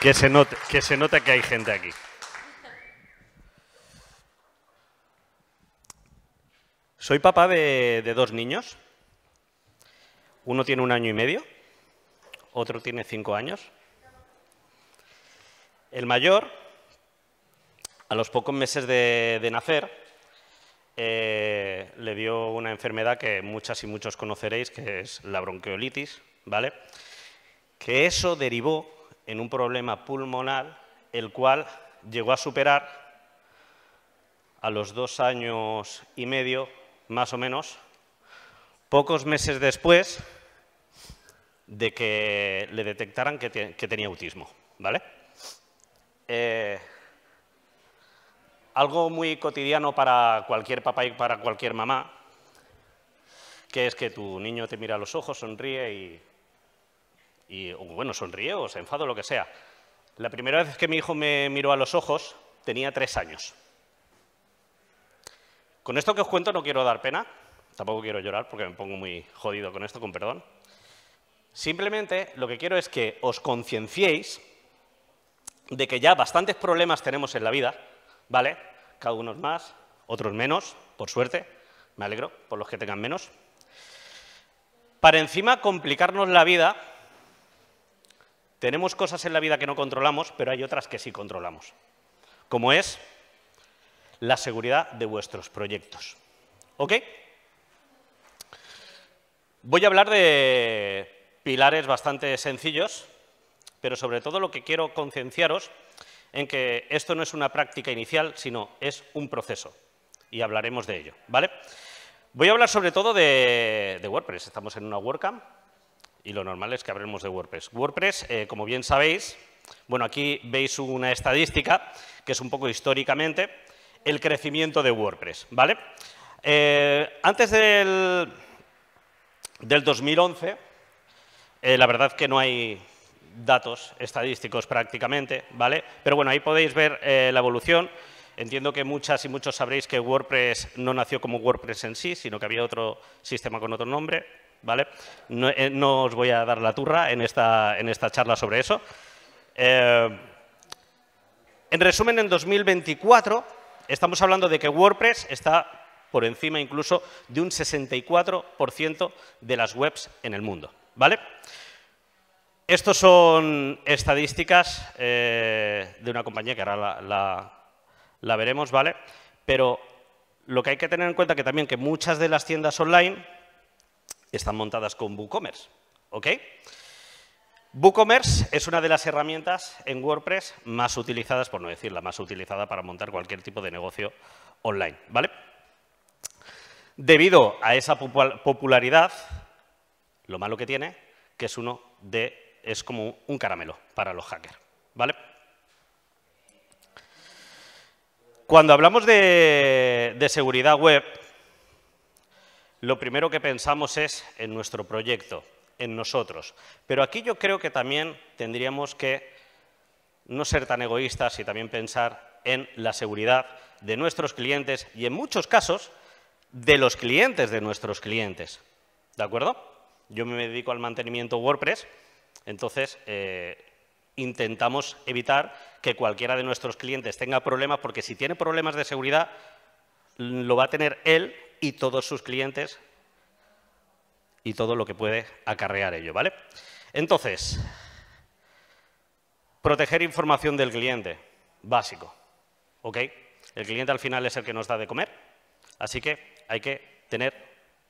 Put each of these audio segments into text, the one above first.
Que se, note, que se nota que hay gente aquí. Soy papá de, dos niños. Uno tiene un año y medio, otro tiene cinco años. El mayor, a los pocos meses de, nacer, eh, le dio una enfermedad que muchas y muchos conoceréis, que es la bronquiolitis, ¿vale? Que eso derivó en un problema pulmonar, el cual llegó a superar a los dos años y medio, más o menos, pocos meses después de que le detectaran que, tenía autismo. ¿vale? Eh, algo muy cotidiano para cualquier papá y para cualquier mamá, que es que tu niño te mira a los ojos, sonríe y y bueno, sonríe o enfado, lo que sea. La primera vez que mi hijo me miró a los ojos tenía tres años. Con esto que os cuento no quiero dar pena, tampoco quiero llorar porque me pongo muy jodido con esto, con perdón. Simplemente lo que quiero es que os concienciéis de que ya bastantes problemas tenemos en la vida, ¿vale? Cada es más, otros menos, por suerte, me alegro por los que tengan menos. Para encima complicarnos la vida tenemos cosas en la vida que no controlamos, pero hay otras que sí controlamos, como es la seguridad de vuestros proyectos. ¿Ok? Voy a hablar de pilares bastante sencillos, pero sobre todo lo que quiero concienciaros en que esto no es una práctica inicial, sino es un proceso, y hablaremos de ello, ¿vale? Voy a hablar sobre todo de, de WordPress. Estamos en una WordCamp, y lo normal es que hablemos de WordPress. WordPress, eh, como bien sabéis, bueno, aquí veis una estadística que es un poco históricamente el crecimiento de WordPress, ¿vale? Eh, antes del, del 2011, eh, la verdad que no hay datos estadísticos prácticamente, ¿vale? Pero bueno, ahí podéis ver la evolución. Entiendo que muchas y muchos sabréis que WordPress no nació como WordPress en sí, sino que había otro sistema con otro nombre. ¿vale? Eh, no, os voy a dar la turra en esta, en esta charla sobre eso. Eh, en resumen, en 2024 estamos hablando de que WordPress está por encima incluso de un 64% de las webs en el mundo, ¿vale? Estos son estadísticas eh, de una compañía que ahora la, veremos, ¿vale? Pero lo que hay que tener en cuenta es que también que muchas de las tiendas online están montadas con WooCommerce. ¿ok? WooCommerce es una de las herramientas en WordPress más utilizadas, por no decir la más utilizada para montar cualquier tipo de negocio online. ¿vale? Debido a esa popularidad, lo malo que tiene, que es uno de es como un caramelo para los hackers, ¿vale? Cuando hablamos de, de seguridad web, lo primero que pensamos es en nuestro proyecto, en nosotros. Pero aquí yo creo que también tendríamos que no ser tan egoístas y también pensar en la seguridad de nuestros clientes y en muchos casos de los clientes de nuestros clientes. ¿De acuerdo? Yo me dedico al mantenimiento WordPress, entonces eh, intentamos evitar que cualquiera de nuestros clientes tenga problemas, porque si tiene problemas de seguridad, lo va a tener él y todos sus clientes y todo lo que puede acarrear ello, ¿vale? Entonces, proteger información del cliente, básico, ¿ok? El cliente al final es el que nos da de comer, así que hay que tener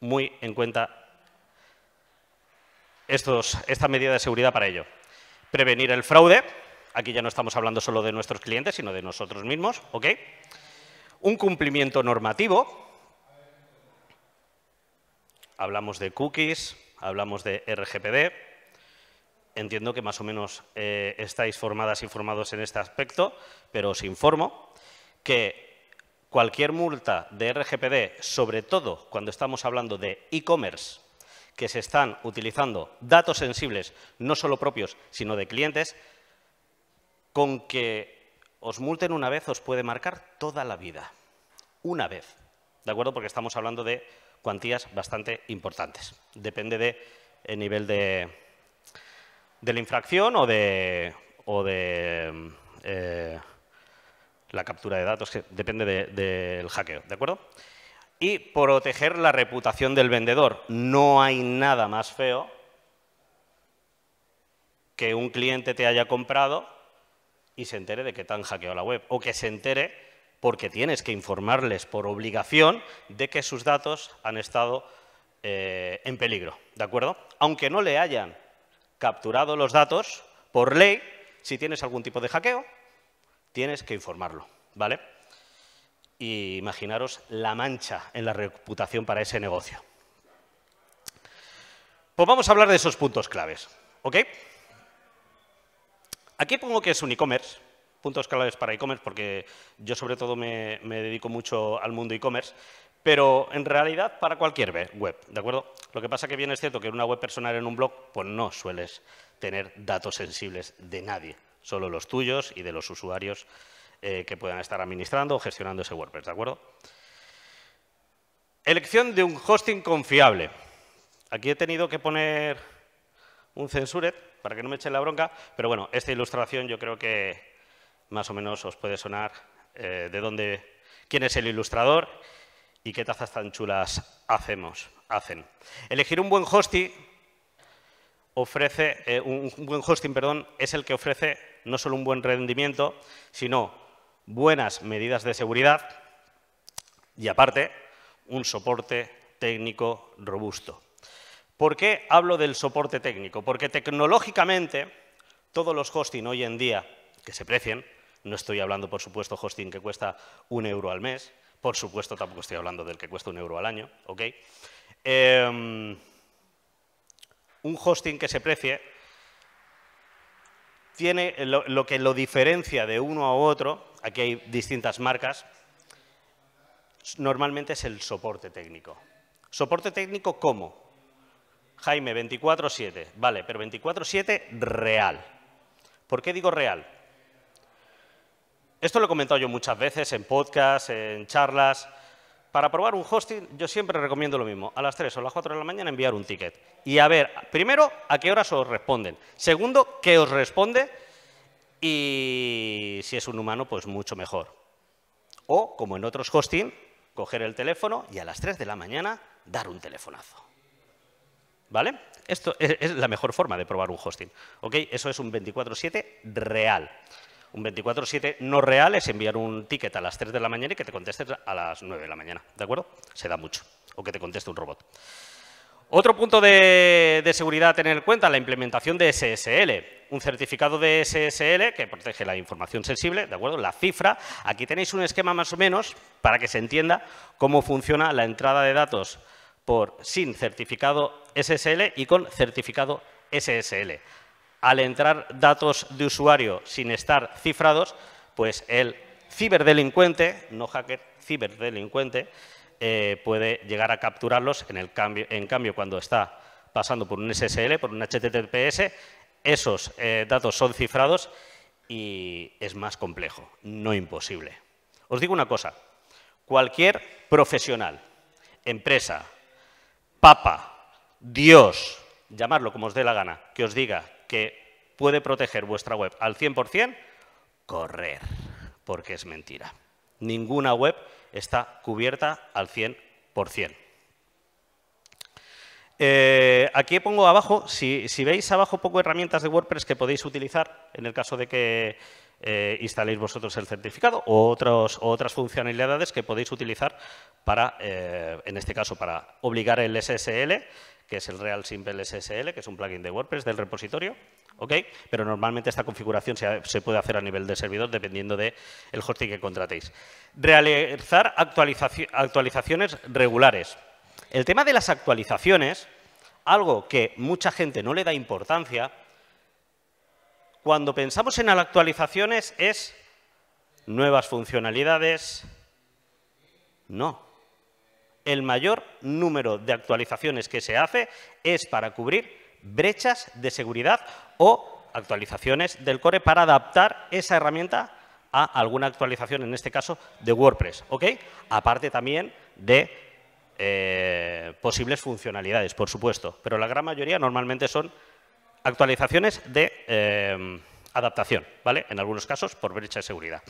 muy en cuenta estos, esta medida de seguridad para ello. Prevenir el fraude, aquí ya no estamos hablando solo de nuestros clientes, sino de nosotros mismos, ¿ok? Un cumplimiento normativo, hablamos de cookies, hablamos de RGPD. Entiendo que más o menos eh, estáis formadas y formados en este aspecto, pero os informo que cualquier multa de RGPD, sobre todo cuando estamos hablando de e-commerce, que se están utilizando datos sensibles, no solo propios, sino de clientes, con que os multen una vez os puede marcar toda la vida. Una vez. ¿De acuerdo? Porque estamos hablando de cuantías bastante importantes. Depende del eh, nivel de, de, la infracción o de, o de eh, la captura de datos, que depende del hackeo, ¿de acuerdo? Y proteger la reputación del vendedor. No hay nada más feo que un cliente te haya comprado y se entere de que te han hackeado la web o que se entere porque tienes que informarles por obligación de que sus datos han estado eh, en peligro, ¿de acuerdo? Aunque no le hayan capturado los datos, por ley, si tienes algún tipo de hackeo, tienes que informarlo, ¿vale? Y imaginaros la mancha en la reputación para ese negocio. Pues vamos a hablar de esos puntos claves, ¿ok? Aquí pongo que es un e-commerce, puntos claves para e-commerce, porque yo sobre todo me, dedico mucho al mundo e-commerce, pero en realidad para cualquier web, ¿de acuerdo? Lo que pasa que bien es cierto que en una web personal, en un blog, pues no sueles tener datos sensibles de nadie, solo los tuyos y de los usuarios eh, que puedan estar administrando o gestionando ese WordPress, ¿de acuerdo? Elección de un hosting confiable. Aquí he tenido que poner un censuret para que no me echen la bronca, pero bueno, esta ilustración yo creo que más o menos os puede sonar eh, de dónde, quién es el ilustrador y qué tazas tan chulas hacemos, hacen. Elegir un buen hosting ofrece, eh, un buen hosting, es el que ofrece no solo un buen rendimiento, sino buenas medidas de seguridad y aparte un soporte técnico robusto. ¿Por qué hablo del soporte técnico? Porque tecnológicamente todos los hosting hoy en día que se precien no estoy hablando, por supuesto, hosting que cuesta un euro al mes. Por supuesto, tampoco estoy hablando del que cuesta un euro al año. ¿ok? Em, un hosting que se precie tiene lo, lo que lo diferencia de uno a otro, aquí hay distintas marcas, normalmente es el soporte técnico. ¿Soporte técnico cómo? Jaime, 24-7. Vale, pero 24-7 real. ¿Por qué digo real? Esto lo he comentado yo muchas veces en podcasts, en charlas. Para probar un hosting, yo siempre recomiendo lo mismo. A las 3 o las 4 de la mañana enviar un ticket. Y a ver, primero, a qué horas os responden. Segundo, qué os responde. Y si es un humano, pues mucho mejor. O, como en otros hosting, coger el teléfono y a las 3 de la mañana dar un telefonazo. ¿Vale? Esto es, la mejor forma de probar un hosting. ¿Ok? Eso es un 24-7 real. Un 24-7 no real es enviar un ticket a las 3 de la mañana y que te contestes a las 9 de la mañana, ¿de acuerdo? Se da mucho, o que te conteste un robot. Otro punto de, seguridad a tener en cuenta, la implementación de SSL. Un certificado de SSL que protege la información sensible, ¿de acuerdo? La cifra. Aquí tenéis un esquema más o menos para que se entienda cómo funciona la entrada de datos por sin certificado SSL y con certificado SSL al entrar datos de usuario sin estar cifrados, pues el ciberdelincuente, no hacker, ciberdelincuente, eh, puede llegar a capturarlos. En, cambio, cuando está pasando por un SSL, por un HTTPS, esos eh, datos son cifrados y es más complejo, no imposible. Os digo una cosa, cualquier profesional, empresa, papa, Dios, llamarlo como os dé la gana, que os diga que puede proteger vuestra web al 100%, correr, porque es mentira. Ninguna web está cubierta al 100%. Eh, aquí pongo abajo, si, veis abajo poco herramientas de WordPress que podéis utilizar en el caso de que eh, instaléis vosotros el certificado o, otras funcionalidades que podéis utilizar para, eh, en este caso, para obligar el SSL que es el Real Simple SSL, que es un plugin de WordPress del repositorio, ¿ok? Pero normalmente esta configuración se, puede hacer a nivel de servidor dependiendo del el hosting que contratéis. Realizar actualizaciones regulares. El tema de las actualizaciones, algo que mucha gente no le da importancia, cuando pensamos en actualizaciones es nuevas funcionalidades. No, el mayor número de actualizaciones que se hace es para cubrir brechas de seguridad o actualizaciones del core para adaptar esa herramienta a alguna actualización, en este caso de WordPress. Aparte también de eh, posibles funcionalidades, por supuesto, pero la gran mayoría normalmente son actualizaciones de... Eh, adaptación, ¿vale? En algunos casos por brecha de seguridad.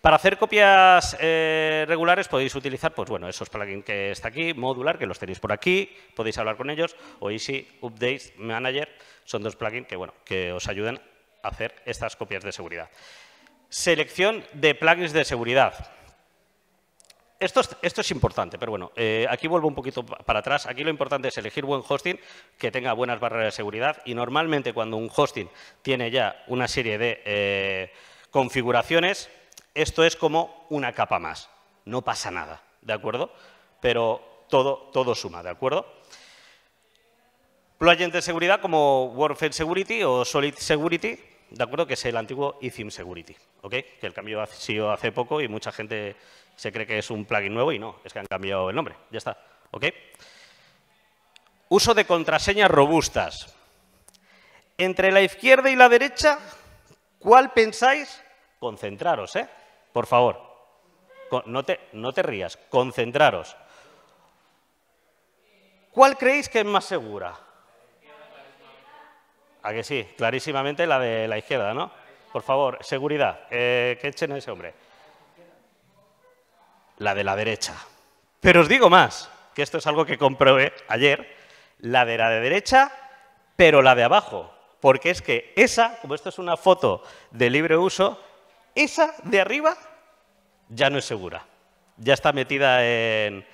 Para hacer copias eh, regulares podéis utilizar, pues bueno, esos plugins que está aquí, modular, que los tenéis por aquí, podéis hablar con ellos, o Easy updates Manager, son dos plugins que, bueno, que os ayudan a hacer estas copias de seguridad. Selección de plugins de seguridad. Esto es, importante, pero bueno, eh, aquí vuelvo un poquito para atrás. Aquí lo importante es elegir buen hosting que tenga buenas barreras de seguridad y normalmente cuando un hosting tiene ya una serie de eh, configuraciones, esto es como una capa más. No pasa nada, ¿de acuerdo? Pero todo, todo suma, ¿de acuerdo? Plugins de seguridad como Warfare Security o Solid Security, ¿de acuerdo? Que es el antiguo iThemes Security, ¿ok? Que el cambio ha sido hace poco y mucha gente se cree que es un plugin nuevo y no, es que han cambiado el nombre. Ya está. ¿Ok? Uso de contraseñas robustas. Entre la izquierda y la derecha, ¿cuál pensáis? Concentraros, ¿eh? Por favor. No te, no te rías, concentraros. ¿Cuál creéis que es más segura? ¿A que sí? Clarísimamente la de la izquierda, ¿no? Por favor, seguridad, eh, que echen a ese hombre la de la derecha. Pero os digo más, que esto es algo que comprobé ayer, la de la de derecha, pero la de abajo. Porque es que esa, como esto es una foto de libre uso, esa de arriba ya no es segura. Ya está metida en,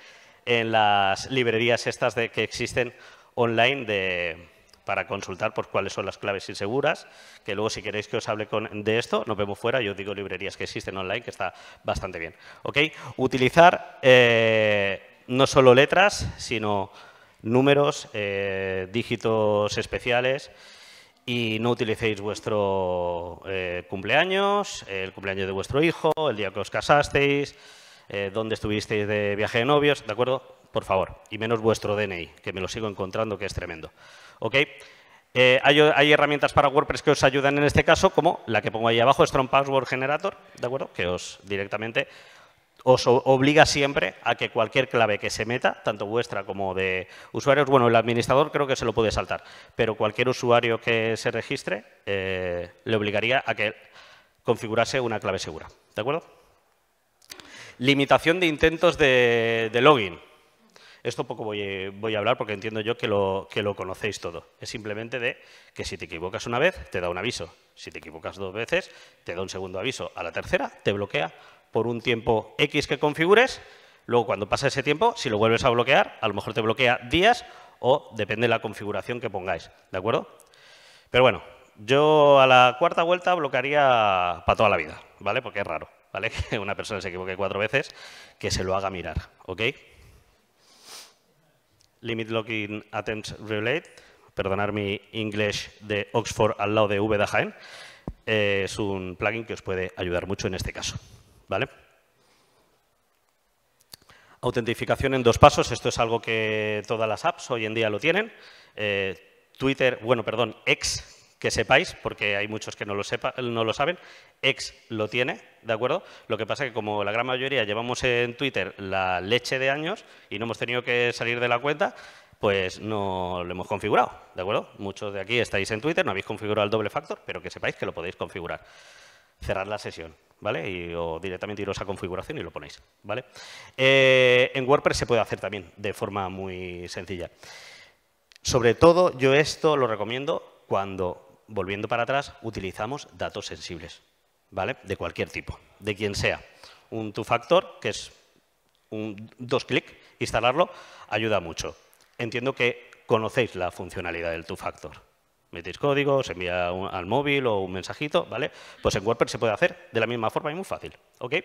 en las librerías estas de, que existen online de, para consultar por cuáles son las claves inseguras, que luego si queréis que os hable de esto, nos vemos fuera, yo digo librerías que existen online, que está bastante bien. ¿Ok? Utilizar eh, no solo letras, sino números, eh, dígitos especiales, y no utilicéis vuestro eh, cumpleaños, el cumpleaños de vuestro hijo, el día que os casasteis, dónde estuvisteis de viaje de novios, ¿de acuerdo? por favor, y menos vuestro DNI, que me lo sigo encontrando, que es tremendo. ¿Ok? Eh, hay, herramientas para WordPress que os ayudan en este caso, como la que pongo ahí abajo, Strong Password Generator, ¿de acuerdo? Que os directamente os obliga siempre a que cualquier clave que se meta, tanto vuestra como de usuarios, bueno, el administrador creo que se lo puede saltar, pero cualquier usuario que se registre eh, le obligaría a que configurase una clave segura, ¿de acuerdo? Limitación de intentos de login. Esto poco voy, a hablar porque entiendo yo que lo, conocéis todo. Es simplemente de que si te equivocas una vez, te da un aviso. Si te equivocas dos veces, te da un segundo aviso. A la tercera, te bloquea por un tiempo X que configures. Luego, cuando pasa ese tiempo, si lo vuelves a bloquear, a lo mejor te bloquea días o depende de la configuración que pongáis. ¿De acuerdo? Pero bueno, yo a la cuarta vuelta bloquearía para toda la vida, ¿vale? Porque es raro, ¿vale? Que una persona se equivoque cuatro veces, que se lo haga mirar, ¿ok? limit Login attempts relate, perdonar mi inglés de Oxford al lado de V de eh, es un plugin que os puede ayudar mucho en este caso. ¿Vale? Autentificación en dos pasos, esto es algo que todas las apps hoy en día lo tienen. Eh, Twitter, bueno, perdón, X que sepáis, porque hay muchos que no lo, no lo saben, X lo tiene, ¿de acuerdo? Lo que pasa es que como la gran mayoría llevamos en Twitter la leche de años y no hemos tenido que salir de la cuenta, pues no lo hemos configurado, ¿de acuerdo? Muchos de aquí estáis en Twitter, no habéis configurado el doble factor, pero que sepáis que lo podéis configurar. Cerrar la sesión, ¿vale? Y, o directamente iros a configuración y lo ponéis, ¿vale? Eh, en WordPress se puede hacer también de forma muy sencilla. Sobre todo, yo esto lo recomiendo cuando volviendo para atrás, utilizamos datos sensibles, ¿vale? De cualquier tipo, de quien sea. Un two-factor, que es un dos clic, instalarlo, ayuda mucho. Entiendo que conocéis la funcionalidad del two-factor. Metéis código, se envía al móvil o un mensajito, ¿vale? Pues en WordPress se puede hacer de la misma forma y muy fácil, ¿ok?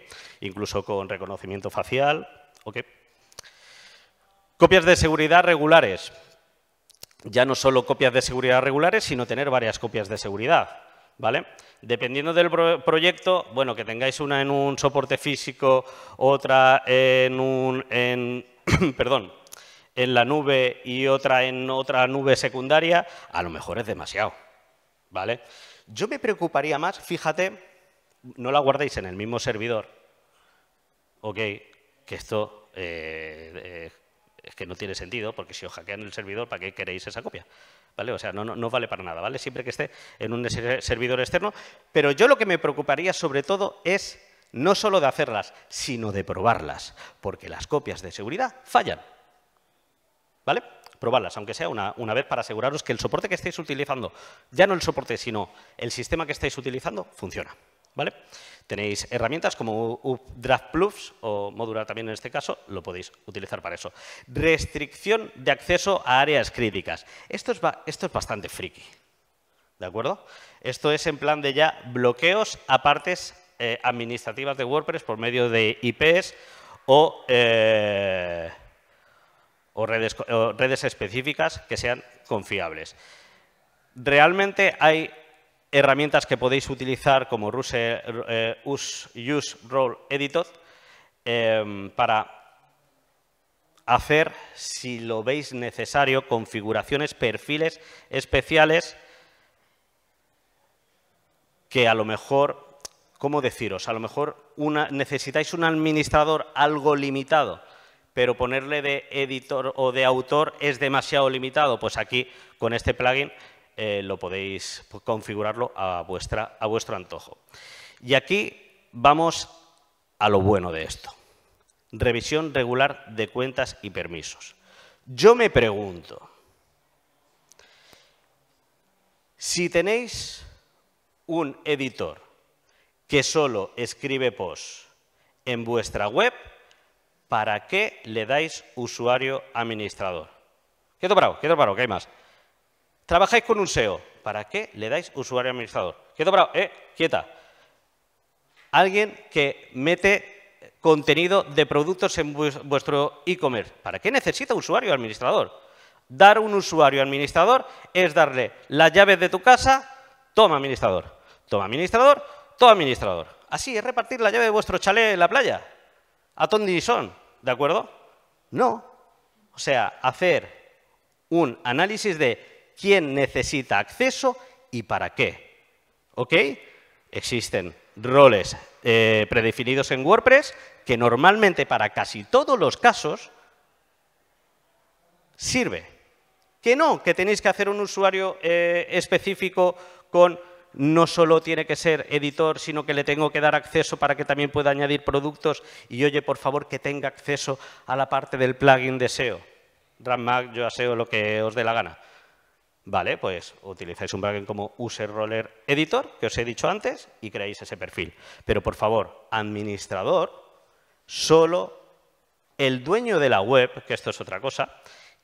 Incluso con reconocimiento facial, ¿ok? Copias de seguridad regulares ya no solo copias de seguridad regulares, sino tener varias copias de seguridad. ¿Vale? Dependiendo del proyecto, bueno, que tengáis una en un soporte físico, otra en un, en, perdón, en la nube y otra en otra nube secundaria, a lo mejor es demasiado, ¿vale? Yo me preocuparía más, fíjate, no la guardéis en el mismo servidor, ok, que esto eh, eh, es que no tiene sentido, porque si os hackean el servidor, ¿para qué queréis esa copia? ¿Vale? O sea, no, vale para nada, ¿vale? Siempre que esté en un servidor externo. Pero yo lo que me preocuparía sobre todo es no solo de hacerlas, sino de probarlas, porque las copias de seguridad fallan. ¿Vale? Probarlas, aunque sea una, una, vez, para aseguraros que el soporte que estáis utilizando, ya no el soporte, sino el sistema que estáis utilizando, funciona. ¿vale? Tenéis herramientas como Draft Plus o Modular también en este caso, lo podéis utilizar para eso. Restricción de acceso a áreas críticas. Esto es, bastante friki, ¿de acuerdo? Esto es en plan de ya bloqueos a partes eh, administrativas de WordPress por medio de IPs eh, o redes específicas que sean confiables. Realmente hay herramientas que podéis utilizar como eh, Use, Role Editor em, para hacer, si lo veis necesario, configuraciones, perfiles especiales que a lo mejor, ¿cómo deciros? A lo mejor una, necesitáis un administrador algo limitado, pero ponerle de editor o de autor es demasiado limitado. Pues aquí, con este plugin, eh, lo podéis configurarlo a, vuestra, a vuestro antojo. Y aquí vamos a lo bueno de esto. Revisión regular de cuentas y permisos. Yo me pregunto, si tenéis un editor que solo escribe post en vuestra web, ¿para qué le dais usuario administrador? Quieto qué quieto parado, que hay más. Trabajáis con un SEO. ¿Para qué le dais usuario administrador? Quieto, bravo. Eh, quieta. Alguien que mete contenido de productos en vuestro e-commerce. ¿Para qué necesita usuario administrador? Dar un usuario administrador es darle las llaves de tu casa, toma administrador, toma administrador, toma administrador. Así es repartir la llave de vuestro chalet en la playa. A ton ¿de acuerdo? No. O sea, hacer un análisis de quién necesita acceso y para qué. ¿Ok? Existen roles eh, predefinidos en WordPress que normalmente para casi todos los casos sirve. Que no, que tenéis que hacer un usuario eh, específico con no solo tiene que ser editor, sino que le tengo que dar acceso para que también pueda añadir productos y oye, por favor, que tenga acceso a la parte del plugin de SEO. Mac, yo aseo lo que os dé la gana. Vale, pues utilizáis un plugin como User Roller Editor, que os he dicho antes, y creáis ese perfil. Pero por favor, administrador, solo el dueño de la web, que esto es otra cosa,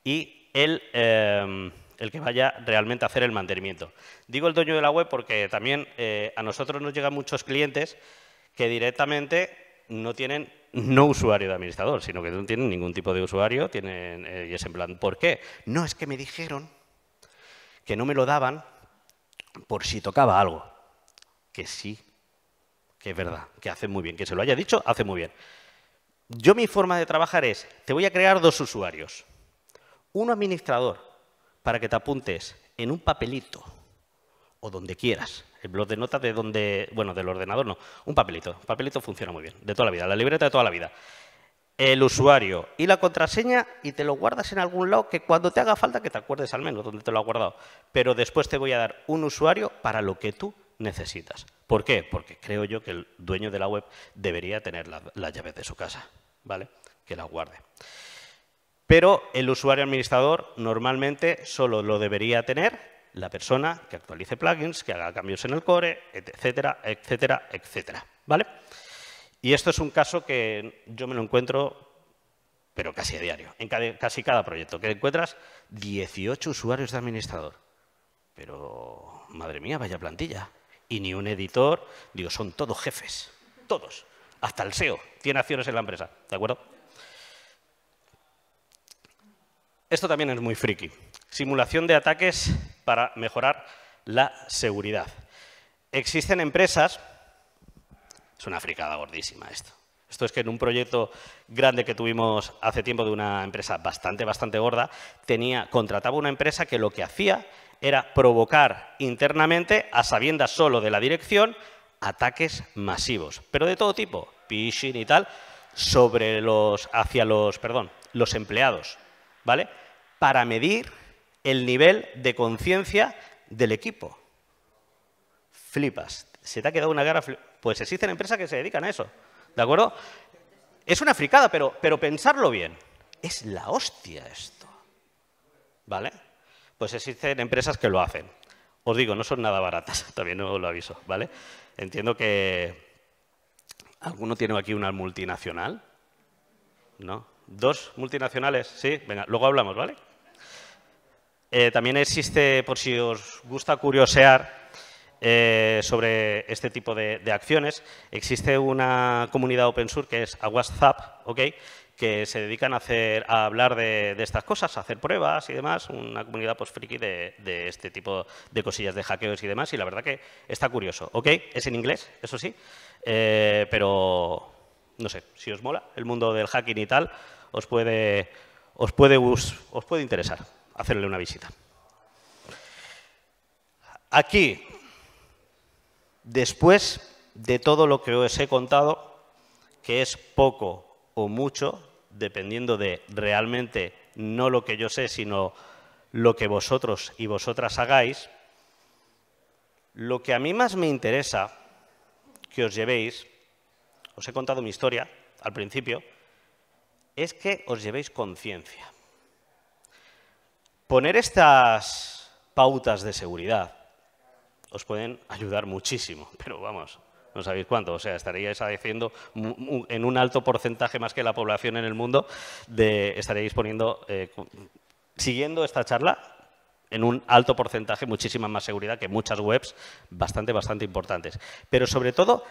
y el, eh, que vaya realmente a hacer el mantenimiento. Digo el dueño de la web porque también eh, a nosotros nos llegan muchos clientes que directamente no tienen no usuario de administrador, sino que no tienen ningún tipo de usuario, tienen, eh, y es en plan, ¿por qué? No, es que me dijeron que no me lo daban por si tocaba algo. Que sí, que es verdad, que hace muy bien. Que se lo haya dicho, hace muy bien. Yo mi forma de trabajar es, te voy a crear dos usuarios. un administrador, para que te apuntes en un papelito o donde quieras. El blog de notas de donde, bueno, del ordenador no, un papelito. Un papelito funciona muy bien, de toda la vida, la libreta de toda la vida el usuario y la contraseña y te lo guardas en algún lado que cuando te haga falta que te acuerdes al menos dónde te lo ha guardado. Pero después te voy a dar un usuario para lo que tú necesitas. ¿Por qué? Porque creo yo que el dueño de la web debería tener la llave de su casa, ¿vale? Que la guarde. Pero el usuario administrador normalmente solo lo debería tener la persona que actualice plugins, que haga cambios en el core, etcétera, etcétera, etcétera, ¿vale? Y esto es un caso que yo me lo encuentro, pero casi a diario, en casi cada proyecto, que encuentras 18 usuarios de administrador. Pero, madre mía, vaya plantilla. Y ni un editor, digo, son todos jefes, todos. Hasta el SEO tiene acciones en la empresa, ¿de acuerdo? Esto también es muy friki. Simulación de ataques para mejorar la seguridad. Existen empresas es una fricada gordísima esto. Esto es que en un proyecto grande que tuvimos hace tiempo de una empresa bastante, bastante gorda, tenía, contrataba una empresa que lo que hacía era provocar internamente, a sabiendas solo de la dirección, ataques masivos, pero de todo tipo, phishing y tal, sobre los, hacia los, perdón, los empleados, ¿vale? Para medir el nivel de conciencia del equipo. Flipas. Se te ha quedado una cara... Pues existen empresas que se dedican a eso. ¿De acuerdo? Es una fricada, pero, pero pensarlo bien. Es la hostia esto. ¿Vale? Pues existen empresas que lo hacen. Os digo, no son nada baratas, también os lo aviso, ¿vale? Entiendo que alguno tiene aquí una multinacional, ¿no? Dos multinacionales, sí, venga, luego hablamos, ¿vale? Eh, también existe, por si os gusta curiosear, eh, sobre este tipo de, acciones. Existe una comunidad open source que es a WhatsApp, ok, que se dedican a, hacer, a hablar de, estas cosas, a hacer pruebas y demás, una comunidad post pues, friki de, este tipo de cosillas de hackeos y demás, y la verdad que está curioso. Es en inglés, eso sí, eh, pero no sé, si os mola el mundo del hacking y tal, os puede, os puede, os puede interesar hacerle una visita. Aquí Después de todo lo que os he contado, que es poco o mucho, dependiendo de realmente no lo que yo sé, sino lo que vosotros y vosotras hagáis, lo que a mí más me interesa que os llevéis, os he contado mi historia al principio, es que os llevéis conciencia. Poner estas pautas de seguridad os pueden ayudar muchísimo, pero vamos, no sabéis cuánto, o sea, estaríais haciendo en un alto porcentaje más que la población en el mundo, de, estaríais poniendo, eh, siguiendo esta charla, en un alto porcentaje muchísima más seguridad que muchas webs bastante, bastante importantes. Pero sobre todo,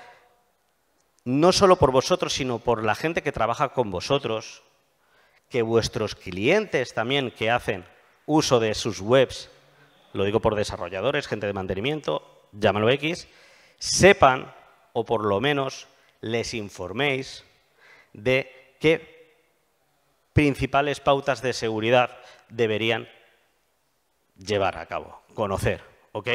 no solo por vosotros, sino por la gente que trabaja con vosotros, que vuestros clientes también que hacen uso de sus webs lo digo por desarrolladores, gente de mantenimiento, llámalo X, sepan o por lo menos les informéis de qué principales pautas de seguridad deberían llevar a cabo, conocer, ¿ok?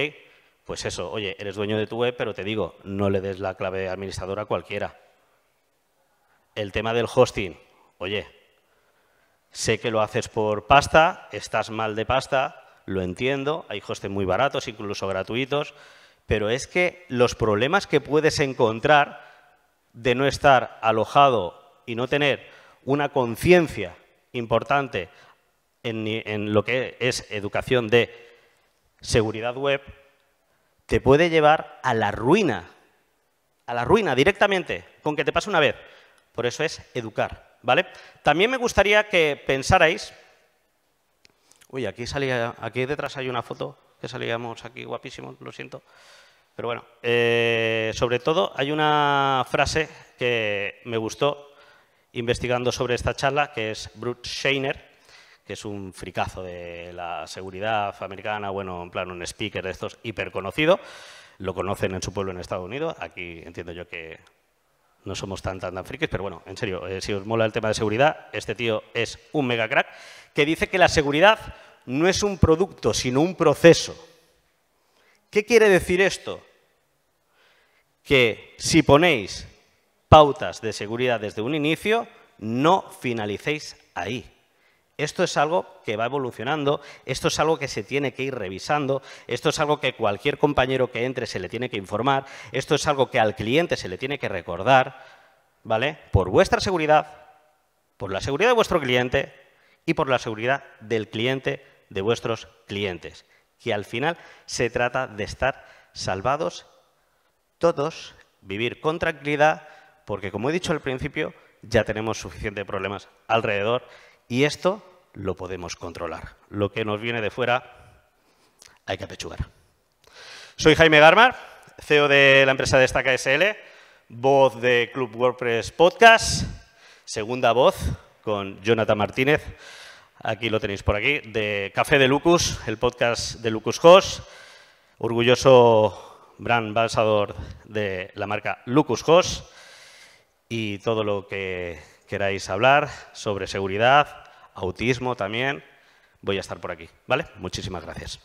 Pues eso, oye, eres dueño de tu web, pero te digo, no le des la clave administradora a cualquiera. El tema del hosting, oye, sé que lo haces por pasta, estás mal de pasta, lo entiendo, hay hostes muy baratos, incluso gratuitos, pero es que los problemas que puedes encontrar de no estar alojado y no tener una conciencia importante en, lo que es educación de seguridad web, te puede llevar a la ruina, a la ruina directamente, con que te pase una vez. Por eso es educar, ¿vale? También me gustaría que pensarais Uy, aquí salía, aquí detrás hay una foto que salíamos aquí guapísimos, lo siento. Pero bueno, eh, sobre todo hay una frase que me gustó investigando sobre esta charla, que es Bruce Shainer, que es un fricazo de la seguridad americana, bueno, en plan un speaker de estos hiperconocido. Lo conocen en su pueblo en Estados Unidos, aquí entiendo yo que no somos tan, tan, tan frikis, pero bueno, en serio, eh, si os mola el tema de seguridad, este tío es un mega crack, que dice que la seguridad no es un producto, sino un proceso. ¿Qué quiere decir esto? Que si ponéis pautas de seguridad desde un inicio, no finalicéis ahí. Esto es algo que va evolucionando, esto es algo que se tiene que ir revisando, esto es algo que cualquier compañero que entre se le tiene que informar, esto es algo que al cliente se le tiene que recordar, ¿vale? Por vuestra seguridad, por la seguridad de vuestro cliente y por la seguridad del cliente de vuestros clientes, que al final se trata de estar salvados todos, vivir con tranquilidad, porque como he dicho al principio, ya tenemos suficientes problemas alrededor y esto lo podemos controlar. Lo que nos viene de fuera hay que apechugar. Soy Jaime Garmar, CEO de la empresa Destaca SL, voz de Club WordPress Podcast, segunda voz con Jonathan Martínez, aquí lo tenéis por aquí, de Café de Lucus, el podcast de Lucus Host, orgulloso brand balsador de la marca Lucus Host y todo lo que queráis hablar sobre seguridad, autismo también, voy a estar por aquí. ¿Vale? Muchísimas gracias.